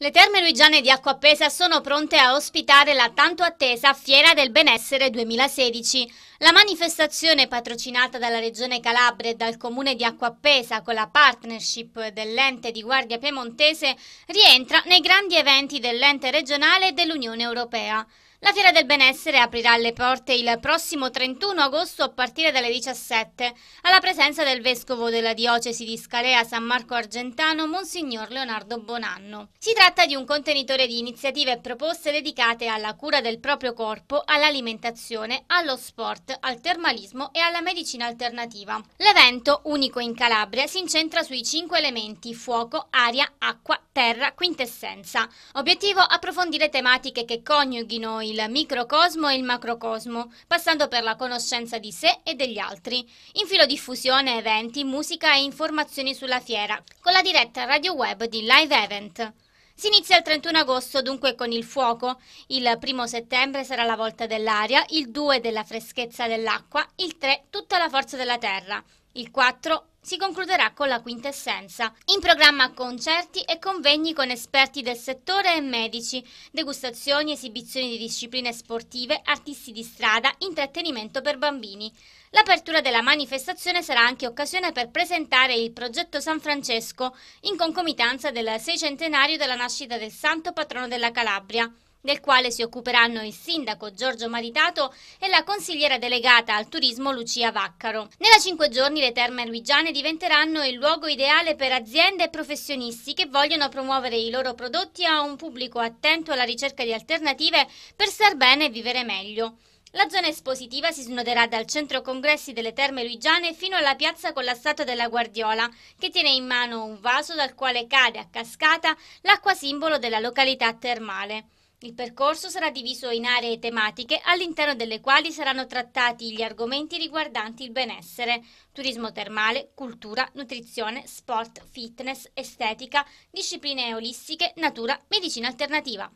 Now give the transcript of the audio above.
Le terme Luigiane di Acquapesa sono pronte a ospitare la tanto attesa Fiera del Benessere 2016. La manifestazione patrocinata dalla Regione Calabria e dal Comune di Acquapesa con la partnership dell'ente di Guardia Piemontese rientra nei grandi eventi dell'ente regionale e dell'Unione Europea. La Fiera del Benessere aprirà le porte il prossimo 31 agosto a partire dalle 17 alla presenza del Vescovo della Diocesi di Scalea San Marco Argentano, Monsignor Leonardo Bonanno. Si tratta di un contenitore di iniziative e proposte dedicate alla cura del proprio corpo, all'alimentazione, allo sport, al termalismo e alla medicina alternativa. L'evento, unico in Calabria, si incentra sui cinque elementi fuoco, aria, acqua, terra, quintessenza. Obiettivo approfondire tematiche che coniughino il microcosmo e il macrocosmo, passando per la conoscenza di sé e degli altri. In filo diffusione eventi, musica e informazioni sulla fiera, con la diretta radio web di Live Event. Si inizia il 31 agosto dunque con il fuoco, il 1 settembre sarà la volta dell'aria, il 2 della freschezza dell'acqua, il 3 tutta la forza della terra. Il 4 si concluderà con la quintessenza. In programma concerti e convegni con esperti del settore e medici, degustazioni, esibizioni di discipline sportive, artisti di strada, intrattenimento per bambini. L'apertura della manifestazione sarà anche occasione per presentare il progetto San Francesco in concomitanza del seicentenario della nascita del santo patrono della Calabria del quale si occuperanno il sindaco Giorgio Maritato e la consigliera delegata al turismo Lucia Vaccaro. Nella cinque giorni le terme luigiane diventeranno il luogo ideale per aziende e professionisti che vogliono promuovere i loro prodotti a un pubblico attento alla ricerca di alternative per star bene e vivere meglio. La zona espositiva si snoderà dal centro congressi delle Terme Luigiane fino alla piazza con la statua della Guardiola, che tiene in mano un vaso dal quale cade a cascata l'acqua simbolo della località termale. Il percorso sarà diviso in aree tematiche all'interno delle quali saranno trattati gli argomenti riguardanti il benessere, turismo termale, cultura, nutrizione, sport, fitness, estetica, discipline olistiche, natura, medicina alternativa.